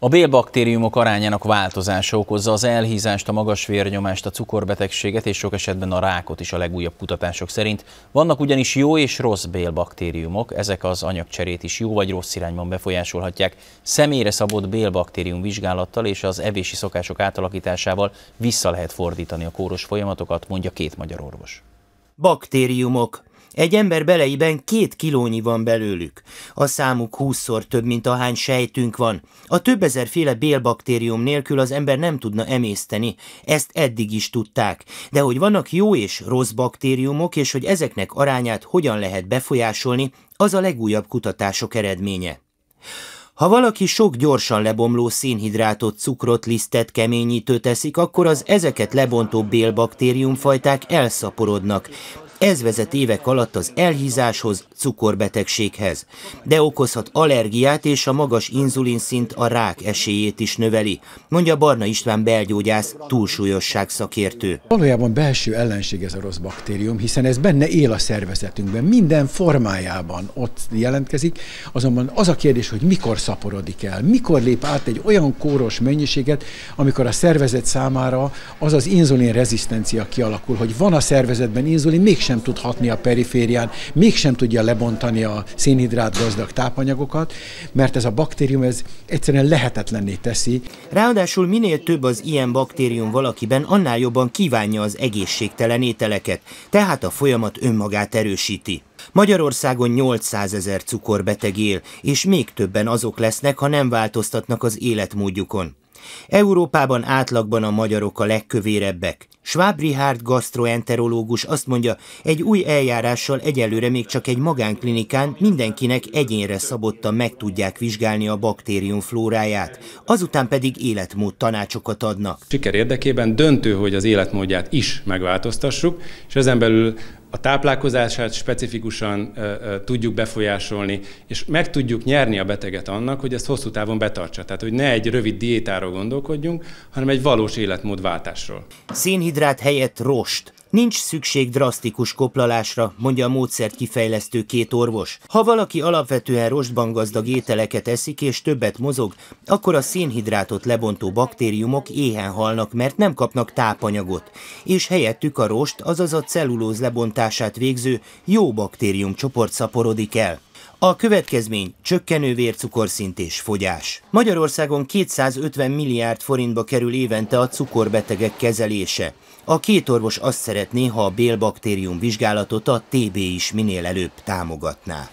A bélbaktériumok arányának változása okozza az elhízást, a magas vérnyomást, a cukorbetegséget és sok esetben a rákot is a legújabb kutatások szerint. Vannak ugyanis jó és rossz bélbaktériumok, ezek az anyagcserét is jó vagy rossz irányban befolyásolhatják. Személyre szabott bélbaktérium vizsgálattal és az evési szokások átalakításával vissza lehet fordítani a kóros folyamatokat, mondja két magyar orvos. Baktériumok egy ember beleiben két kilónyi van belőlük. A számuk húszszor több, mint ahány sejtünk van. A több ezerféle bélbaktérium nélkül az ember nem tudna emészteni. Ezt eddig is tudták. De hogy vannak jó és rossz baktériumok, és hogy ezeknek arányát hogyan lehet befolyásolni, az a legújabb kutatások eredménye. Ha valaki sok gyorsan lebomló szénhidrátot, cukrot, lisztet, keményítőt eszik, akkor az ezeket lebontó bélbaktériumfajták elszaporodnak, ez vezet évek alatt az elhízáshoz, cukorbetegséghez, de okozhat allergiát és a magas inzulinszint a rák esélyét is növeli, mondja Barna István belgyógyász, túlsúlyosság szakértő. Valójában belső ellenség ez a rossz baktérium, hiszen ez benne él a szervezetünkben, minden formájában ott jelentkezik, azonban az a kérdés, hogy mikor szaporodik el, mikor lép át egy olyan kóros mennyiséget, amikor a szervezet számára az az inzulin rezisztencia kialakul, hogy van a szervezetben inzulin, még mégsem tud hatni a periférián, mégsem tudja lebontani a szénhidrát gazdag tápanyagokat, mert ez a baktérium ez egyszerűen lehetetlenné teszi. Ráadásul minél több az ilyen baktérium valakiben, annál jobban kívánja az egészségtelen ételeket, tehát a folyamat önmagát erősíti. Magyarországon 800 ezer cukorbeteg él, és még többen azok lesznek, ha nem változtatnak az életmódjukon. Európában átlagban a magyarok a legkövérebbek. Schwab rihard gastroenterológus azt mondja, egy új eljárással egyelőre még csak egy magánklinikán mindenkinek egyénre szabottan meg tudják vizsgálni a baktérium flóráját, azután pedig életmód tanácsokat adnak. Siker érdekében döntő, hogy az életmódját is megváltoztassuk, és ezen belül a táplálkozását specifikusan ö, ö, tudjuk befolyásolni, és meg tudjuk nyerni a beteget annak, hogy ezt hosszú távon betartsa. Tehát, hogy ne egy rövid diétáról gondolkodjunk, hanem egy valós életmódváltásról. Szénhidrát helyett rost, Nincs szükség drasztikus koplalásra, mondja a módszert kifejlesztő két orvos. Ha valaki alapvetően rostban gazdag ételeket eszik és többet mozog, akkor a szénhidrátot lebontó baktériumok éhen halnak, mert nem kapnak tápanyagot, és helyettük a rost, azaz a cellulóz lebontását végző jó baktérium csoport szaporodik el. A következmény csökkenő vércukorszint és fogyás. Magyarországon 250 milliárd forintba kerül évente a cukorbetegek kezelése. A két orvos azt szeretné, ha a bélbaktérium vizsgálatot a TB is minél előbb támogatná.